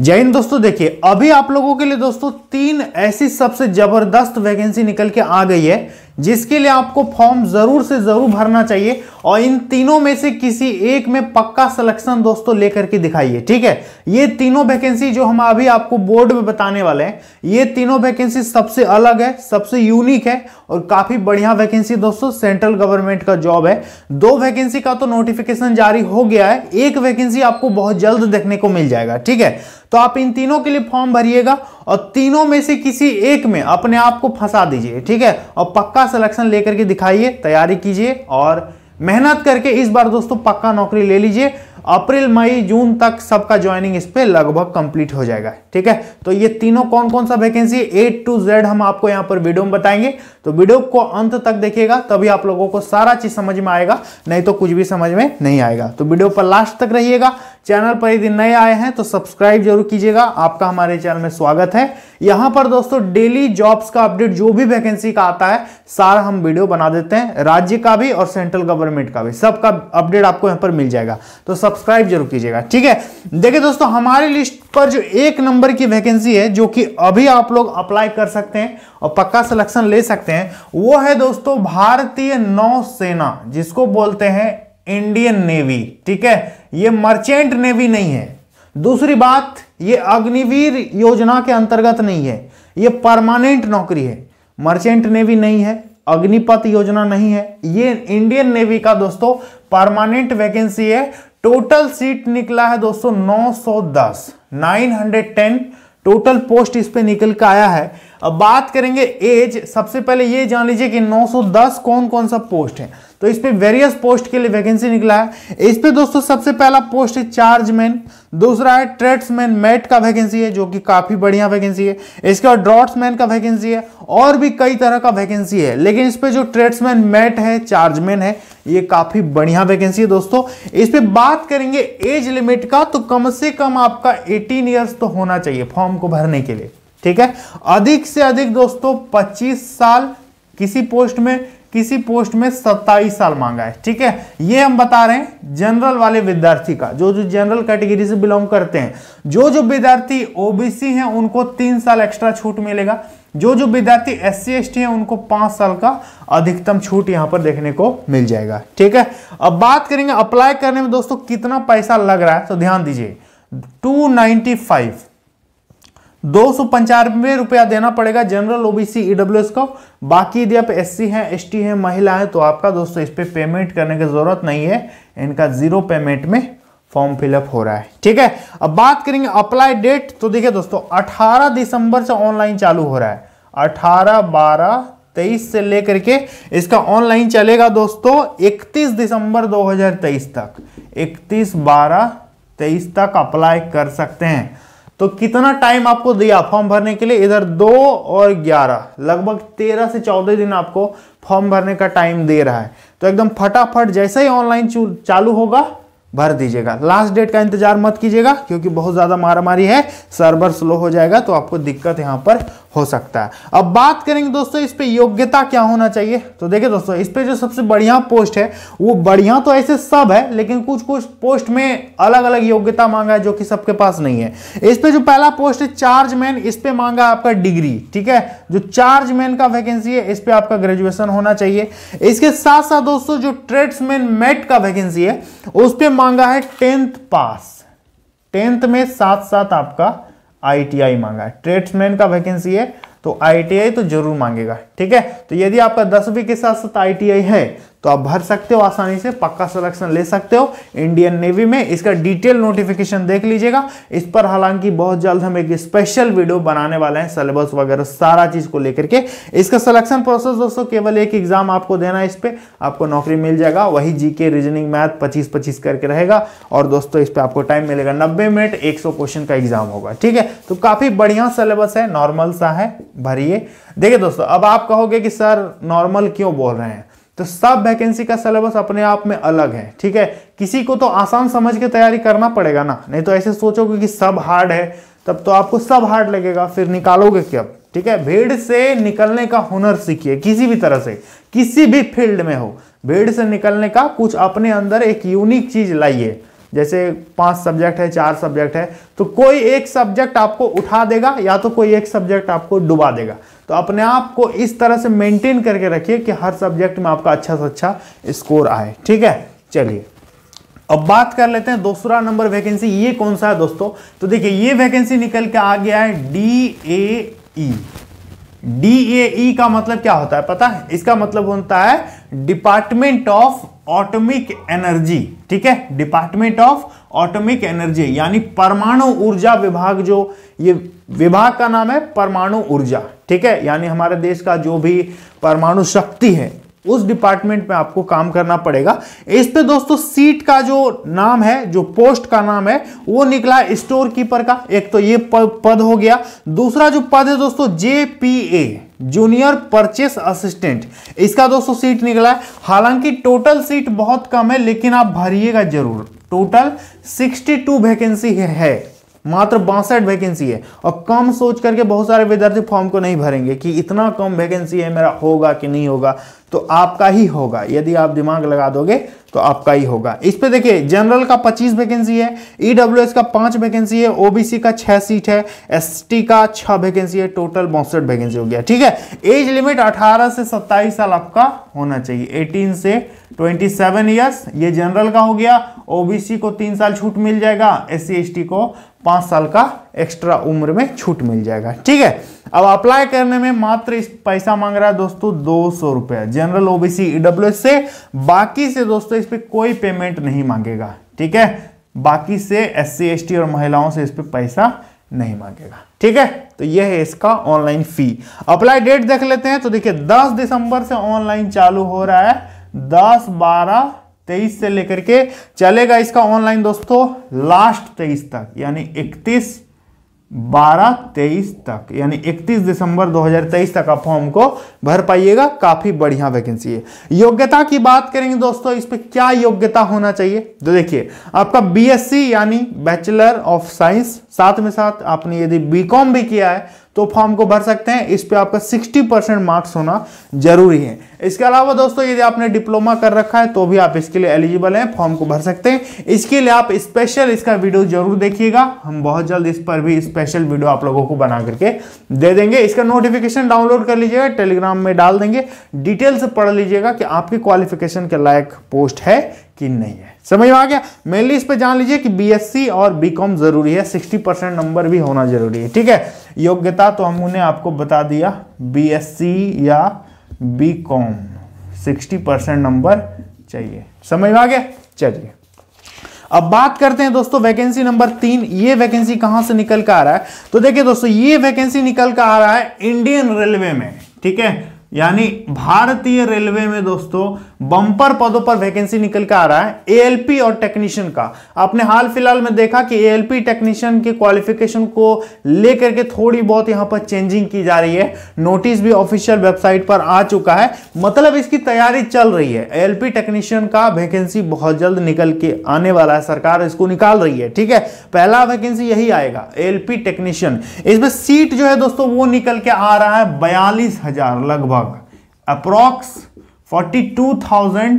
जय हिंद दोस्तों देखिए अभी आप लोगों के लिए दोस्तों तीन ऐसी सबसे जबरदस्त वैकेंसी निकल के आ गई है जिसके लिए आपको फॉर्म जरूर से जरूर भरना चाहिए और इन तीनों में से किसी एक में पक्का सिलेक्शन दोस्तों लेकर के दिखाइए ठीक है ये तीनों वैकेंसी जो हम अभी आपको बोर्ड में बताने वाले हैं ये तीनों वैकेंसी सबसे अलग है सबसे यूनिक है और काफी बढ़िया वैकेंसी दोस्तों सेंट्रल गवर्नमेंट का जॉब है दो वैकेंसी का तो नोटिफिकेशन जारी हो गया है एक वैकेंसी आपको बहुत जल्द देखने को मिल जाएगा ठीक है तो आप इन तीनों के लिए फॉर्म भरिएगा और तीनों में से किसी एक में अपने आप को फंसा दीजिए ठीक है और पक्का सिलेक्शन लेकर के दिखाइए तैयारी कीजिए और मेहनत करके इस बार दोस्तों पक्का नौकरी ले लीजिए अप्रैल मई जून तक सबका ज्वाइनिंग इस पर लगभग कंप्लीट हो जाएगा ठीक है तो ये तीनों कौन कौन सा वैकेंसी ए टू जेड हम आपको यहाँ पर वीडियो में बताएंगे तो वीडियो को अंत तक देखिएगा तभी आप लोगों को सारा चीज समझ में आएगा नहीं तो कुछ भी समझ में नहीं आएगा तो वीडियो पर लास्ट तक रहिएगा चैनल पर यदि नए आए हैं तो सब्सक्राइब जरूर कीजिएगा आपका हमारे चैनल में स्वागत है यहाँ पर दोस्तों डेली जॉब्स का अपडेट जो भी वैकेंसी का आता है सारा हम वीडियो बना देते हैं राज्य का भी और सेंट्रल गवर्नमेंट का भी सबका अपडेट आपको यहाँ पर मिल जाएगा तो सब सब्सक्राइब जरूर कीजिएगा ठीक है देखिए दोस्तों हमारी लिस्ट पर जो एक नंबर की वैकेंसी है जो कि अभी आप लोग अप्लाई कर सकते हैं और पक्का सिलेक्शन ले सकते हैं वो है दोस्तों भारतीय नौसेना जिसको बोलते हैं इंडियन नेवी ठीक है ये मर्चेंट नेवी नहीं है दूसरी बात ये अग्निवीर योजना के अंतर्गत नहीं है ये परमानेंट नौकरी है मर्चेंट नेवी नहीं है अग्निपथ योजना नहीं है ये इंडियन नेवी का दोस्तों परमानेंट वैकेंसी है टोटल सीट निकला है दोस्तों 910 910 टोटल पोस्ट इस पे निकल के आया है अब बात करेंगे एज सबसे पहले ये जान लीजिए कि 910 कौन कौन सा पोस्ट है तो इस पर वेरियस पोस्ट के लिए वैकेंसी निकला है इस पर दोस्तों सबसे पहला पोस्ट है चार्जमैन दूसरा है ट्रेड्समैन मेट का वैकेंसी है जो कि काफ़ी बढ़िया वैकेंसी है इसके बाद ड्रॉट्समैन का वैकेंसी है और भी कई तरह का वैकेंसी है लेकिन इस पर जो ट्रेड्समैन मेट है चार्जमैन है ये काफ़ी बढ़िया वैकेंसी है दोस्तों इस पर बात करेंगे एज लिमिट का तो कम से कम आपका एटीन ईयर्स तो होना चाहिए फॉर्म को भरने के लिए ठीक है अधिक से अधिक दोस्तों पच्चीस साल किसी पोस्ट में किसी पोस्ट में 27 साल मांगा है ठीक है ये हम बता रहे हैं जनरल वाले विद्यार्थी का जो जो जनरल कैटेगरी से बिलोंग करते हैं जो जो विद्यार्थी ओबीसी हैं उनको तीन साल एक्स्ट्रा छूट मिलेगा जो जो विद्यार्थी एस सी हैं उनको पांच साल का अधिकतम छूट यहां पर देखने को मिल जाएगा ठीक है अब बात करेंगे अप्लाई करने में दोस्तों कितना पैसा लग रहा है तो ध्यान दीजिए टू नाइनटी फाइव दो सौ पंचानवे रुपया देना पड़ेगा जनरल ओबीसी ईडब्ल्यूएस को बाकी यदि आप एससी हैं एसटी हैं महिला है तो आपका दोस्तों इस पर पे पेमेंट करने की ज़रूरत नहीं है इनका जीरो पेमेंट में फॉर्म फिलअप हो रहा है ठीक है अब बात करेंगे अप्लाई डेट तो देखिए दोस्तों अठारह दिसंबर से ऑनलाइन चालू हो रहा है अठारह बारह तेईस से लेकर के इसका ऑनलाइन चलेगा दोस्तों इकतीस दिसंबर दो तक इकतीस बारह तेईस तक अप्लाई कर सकते हैं तो कितना टाइम आपको दिया फॉर्म भरने के लिए इधर दो और ग्यारह लगभग तेरह से चौदह दिन आपको फॉर्म भरने का टाइम दे रहा है तो एकदम फटाफट जैसे ही ऑनलाइन चालू होगा भर दीजिएगा लास्ट डेट का इंतजार मत कीजिएगा क्योंकि बहुत ज़्यादा मारामारी है सर्वर स्लो हो जाएगा तो आपको दिक्कत यहाँ पर हो सकता है अब बात करेंगे दोस्तों इस पर योग्यता क्या होना चाहिए तो देखिए दोस्तों इस पर जो सबसे बढ़िया पोस्ट है वो बढ़िया तो ऐसे सब है लेकिन कुछ कुछ पोस्ट में अलग अलग योग्यता मांगा है जो कि सबके पास नहीं है इस पर जो पहला पोस्ट है चार्जमैन इस पर मांगा आपका डिग्री ठीक है जो चार्ज मैन का वैकेंसी है इस पर आपका ग्रेजुएशन होना चाहिए इसके साथ साथ दोस्तों जो ट्रेड्समैन मेट का वैकेंसी है उस पर मांगा है टेंथ पास टेंथ में साथ साथ आपका आईटीआई मांगा है ट्रेड्समैन का वैकेंसी है तो आईटीआई तो जरूर मांगेगा ठीक है तो यदि आपका दसवीं के साथ साथ आईटीआई है तो आप भर सकते हो आसानी से पक्का सिलेक्शन ले सकते हो इंडियन नेवी में इसका डिटेल नोटिफिकेशन देख लीजिएगा इस पर हालांकि बहुत जल्द हम एक स्पेशल वीडियो बनाने वाले हैं सिलेबस वगैरह सारा चीज को लेकर के इसका सिलेक्शन प्रोसेस दोस्तों केवल एक एग्जाम आपको देना है इस पर आपको नौकरी मिल जाएगा वही जीके रीजनिंग मैथ पच्चीस पच्चीस करके रहेगा और दोस्तों इस पर आपको टाइम मिलेगा नब्बे मिनट एक क्वेश्चन का एग्जाम होगा ठीक है तो काफी बढ़िया सिलेबस है नॉर्मल सा है भरिए देखिए दोस्तों अब आप कहोगे कि सर नॉर्मल क्यों बोल रहे हैं तो सब वैकेंसी का सिलेबस अपने आप में अलग है ठीक है किसी को तो आसान समझ के तैयारी करना पड़ेगा ना नहीं तो ऐसे सोचोगे कि सब हार्ड है तब तो आपको सब हार्ड लगेगा फिर निकालोगे क्या ठीक है भीड़ से निकलने का हुनर सीखिए किसी भी तरह से किसी भी फील्ड में हो भीड़ से निकलने का कुछ अपने अंदर एक यूनिक चीज लाइए जैसे पांच सब्जेक्ट है चार सब्जेक्ट है तो कोई एक सब्जेक्ट आपको उठा देगा या तो कोई एक सब्जेक्ट आपको डुबा देगा तो अपने आप को इस तरह से मेंटेन करके रखिए कि हर सब्जेक्ट में आपका अच्छा से अच्छा स्कोर आए ठीक है चलिए अब बात कर लेते हैं दूसरा नंबर वैकेंसी ये कौन सा है दोस्तों तो देखिए ये वैकेंसी निकल के आ गया है D A E D A ई का मतलब क्या होता है पता है इसका मतलब होता है डिपार्टमेंट ऑफ ऑटोमिक एनर्जी ठीक है डिपार्टमेंट ऑफ ऑटोमिक एनर्जी यानी परमाणु ऊर्जा विभाग जो ये विभाग का नाम है परमाणु ऊर्जा ठीक है यानी हमारे देश का जो भी परमाणु शक्ति है उस डिपार्टमेंट में आपको काम करना पड़ेगा इस पे दोस्तों सीट का जो नाम है जो पोस्ट का नाम है वो निकला स्टोर कीपर का एक तो ये पद हो गया दूसरा जो पद है दोस्तों जेपीए जूनियर परचेस असिस्टेंट इसका दोस्तों सीट निकला है हालांकि टोटल सीट बहुत कम है लेकिन आप भरिएगा जरूर टोटल 62 वैकेंसी है मात्र बासठ वैकेंसी है और कम सोच करके बहुत सारे विद्यार्थी फॉर्म को नहीं भरेंगे कि इतना कम वैकेंसी है मेरा होगा कि नहीं होगा तो आपका ही होगा यदि आप दिमाग लगा दोगे तो आपका ही होगा इस पे देखिए जनरल का 25 वैकेंसी है ईडब्ल्यूएस e का 5 वैकेंसी है ओबीसी का 6 सीट है एसटी का 6 वैकेंसी है टोटल बौसठ वैकेंसी हो गया ठीक है एज लिमिट 18 से 27 साल आपका होना चाहिए 18 से 27 सेवन ईयर्स ये जनरल का हो गया ओबीसी को तीन साल छूट मिल जाएगा एस सी को पांच साल का एक्स्ट्रा उम्र में छूट मिल जाएगा ठीक है अब अप्लाई करने में मात्र इस पैसा मांग रहा है दोस्तों दो सौ रुपया जनरल ओबीसी ईडब्ल्यू से बाकी से दोस्तों इस पर कोई पेमेंट नहीं मांगेगा ठीक है बाकी से एस सी और महिलाओं से इस पर पैसा नहीं मांगेगा ठीक है तो यह है इसका ऑनलाइन फी अप्लाई डेट देख लेते हैं तो देखिए 10 दिसंबर से ऑनलाइन चालू हो रहा है 10 12 तेईस से लेकर के चलेगा इसका ऑनलाइन दोस्तों लास्ट तेईस तक यानी इकतीस बारह तेईस तक यानी इकतीस दिसंबर 2023 तक आप फॉर्म को भर पाइएगा काफी बढ़िया वैकेंसी है योग्यता की बात करेंगे दोस्तों इस पर क्या योग्यता होना चाहिए तो देखिए आपका बीएससी यानी बैचलर ऑफ साइंस साथ में साथ आपने यदि बीकॉम भी किया है तो फॉर्म को भर सकते हैं इस पर आपका 60 परसेंट मार्क्स होना जरूरी है इसके अलावा दोस्तों यदि आपने डिप्लोमा कर रखा है तो भी आप इसके लिए एलिजिबल हैं फॉर्म को भर सकते हैं इसके लिए आप स्पेशल इसका वीडियो जरूर देखिएगा हम बहुत जल्द इस पर भी स्पेशल वीडियो आप लोगों को बना करके दे देंगे इसका नोटिफिकेशन डाउनलोड कर लीजिएगा टेलीग्राम में डाल देंगे डिटेल से पढ़ लीजिएगा कि आपकी क्वालिफिकेशन के लायक पोस्ट है कि नहीं है समझ में आ गया मेनली इस पे जान लीजिए कि बीएससी और बीकॉम जरूरी है 60 परसेंट नंबर भी होना जरूरी है ठीक है योग्यता तो हमने आपको बता दिया बीएससी या बीकॉम 60 परसेंट नंबर चाहिए समझ में आ गया चलिए अब बात करते हैं दोस्तों वैकेंसी नंबर तीन ये वैकेंसी कहां से निकल कर आ रहा है तो देखिए दोस्तों ये वैकेंसी निकल कर आ रहा है इंडियन रेलवे में ठीक है यानी भारतीय रेलवे में दोस्तों बंपर पदों पर वैकेंसी निकल के आ रहा है एएलपी और टेक्नीशियन का आपने हाल फिलहाल में देखा कि एएलपी टेक्नीशियन के क्वालिफिकेशन को लेकर के थोड़ी बहुत यहां पर चेंजिंग की जा रही है नोटिस भी ऑफिशियल वेबसाइट पर आ चुका है मतलब इसकी तैयारी चल रही है ए टेक्नीशियन का वैकेंसी बहुत जल्द निकल के आने वाला है सरकार इसको निकाल रही है ठीक है पहला वैकेंसी यही आएगा ए टेक्नीशियन इसमें सीट जो है दोस्तों वो निकल के आ रहा है बयालीस लगभग टू 42,000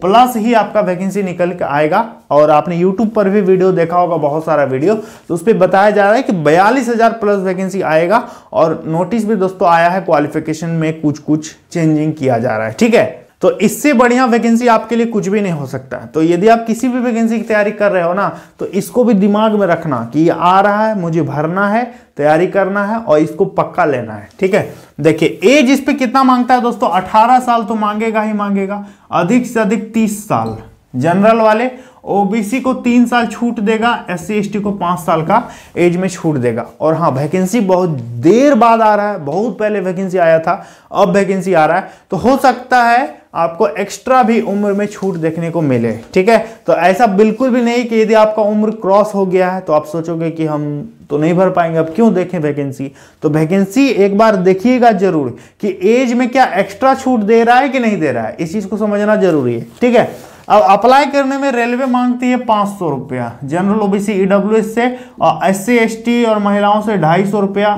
प्लस ही आपका वैकेंसी निकल के आएगा और आपने यूट्यूब पर भी वीडियो देखा होगा बहुत सारा वीडियो तो उस पर बताया जा रहा है कि बयालीस हज़ार प्लस वैकेंसी आएगा और नोटिस भी दोस्तों आया है क्वालिफिकेशन में कुछ कुछ चेंजिंग किया जा रहा है ठीक है तो इससे बढ़िया वैकेंसी आपके लिए कुछ भी नहीं हो सकता तो यदि आप किसी भी वैकेंसी की तैयारी कर रहे हो ना तो इसको भी दिमाग में रखना कि ये आ रहा है मुझे भरना है तैयारी करना है और इसको पक्का लेना है ठीक है देखिए एज इस पर कितना मांगता है दोस्तों 18 साल तो मांगेगा ही मांगेगा अधिक से अधिक 30 साल जनरल वाले ओबीसी को तीन साल छूट देगा एस सी को पाँच साल का एज में छूट देगा और हाँ वैकेंसी बहुत देर बाद आ रहा है बहुत पहले वैकेंसी आया था अब वैकेंसी आ रहा है तो हो सकता है आपको एक्स्ट्रा भी उम्र में छूट देखने को मिले ठीक है तो ऐसा बिल्कुल भी नहीं कि यदि आपका उम्र क्रॉस हो गया है तो आप सोचोगे कि हम तो नहीं भर पाएंगे अब क्यों देखें वैकेंसी तो वैकेंसी एक बार देखिएगा जरूर कि एज में क्या एक्स्ट्रा छूट दे रहा है कि नहीं दे रहा है इस चीज़ को समझना जरूरी है ठीक है अब अप्लाई करने में रेलवे मांगती है पाँच सौ रुपया जनरल ओबीसी बी से और एस सी और महिलाओं से ढाई सौ रुपया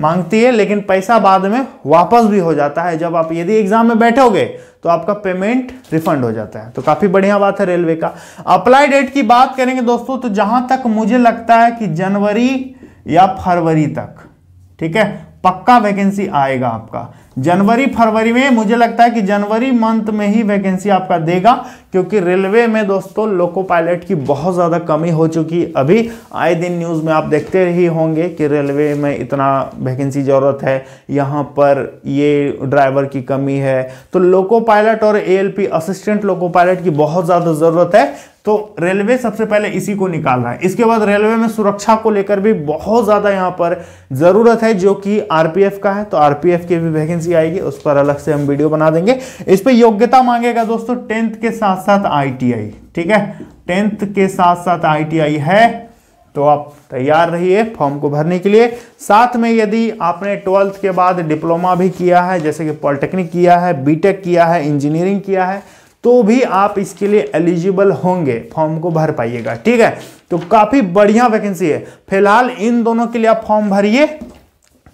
मांगती है लेकिन पैसा बाद में वापस भी हो जाता है जब आप यदि एग्जाम में बैठोगे तो आपका पेमेंट रिफंड हो जाता है तो काफ़ी बढ़िया बात है रेलवे का अप्लाई डेट की बात करेंगे दोस्तों तो जहां तक मुझे लगता है कि जनवरी या फरवरी तक ठीक है पक्का वैकेंसी आएगा आपका जनवरी फरवरी में मुझे लगता है कि जनवरी मंथ में ही वैकेंसी आपका देगा क्योंकि रेलवे में दोस्तों लोको पायलट की बहुत ज़्यादा कमी हो चुकी है अभी आए दिन न्यूज़ में आप देखते ही होंगे कि रेलवे में इतना वैकेंसी ज़रूरत है यहाँ पर ये ड्राइवर की कमी है तो लोको पायलट और एएलपी असिस्टेंट लोको पायलट की बहुत ज़्यादा ज़रूरत है तो रेलवे सबसे पहले इसी को निकाल रहा है इसके बाद रेलवे में सुरक्षा को लेकर भी बहुत ज़्यादा यहाँ पर ज़रूरत है जो कि आरपीएफ का है तो आरपीएफ की भी वैकेंसी आएगी उस पर अलग से हम वीडियो बना देंगे इस पर योग्यता मांगेगा दोस्तों टेंथ के साथ साथ साथ आईटीआई ठीक है टेंथ के साथ साथ आईटीआई है तो आप तैयार रहिए फॉर्म को भरने के लिए साथ में यदि आपने ट्वेल्थ के बाद डिप्लोमा भी किया है जैसे कि पॉलिटेक्निक किया है बीटेक किया है इंजीनियरिंग किया है तो भी आप इसके लिए एलिजिबल होंगे फॉर्म को भर पाइएगा ठीक है तो काफ़ी बढ़िया वैकेंसी है फिलहाल इन दोनों के लिए आप फॉर्म भरिए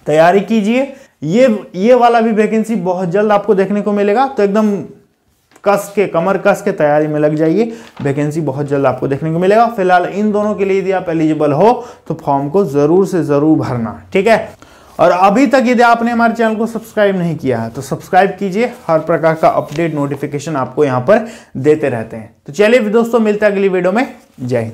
तैयारी कीजिए ये ये वाला भी वैकेंसी बहुत जल्द आपको देखने को मिलेगा तो एकदम कस के कमर कस के तैयारी में लग जाइए वैकेंसी बहुत जल्द आपको देखने को मिलेगा फिलहाल इन दोनों के लिए यदि आप एलिजिबल हो तो फॉर्म को ज़रूर से ज़रूर भरना ठीक है और अभी तक यदि आपने हमारे चैनल को सब्सक्राइब नहीं किया है तो सब्सक्राइब कीजिए हर प्रकार का अपडेट नोटिफिकेशन आपको यहाँ पर देते रहते हैं तो चलिए दोस्तों मिलते हैं अगली वीडियो में जय हिंद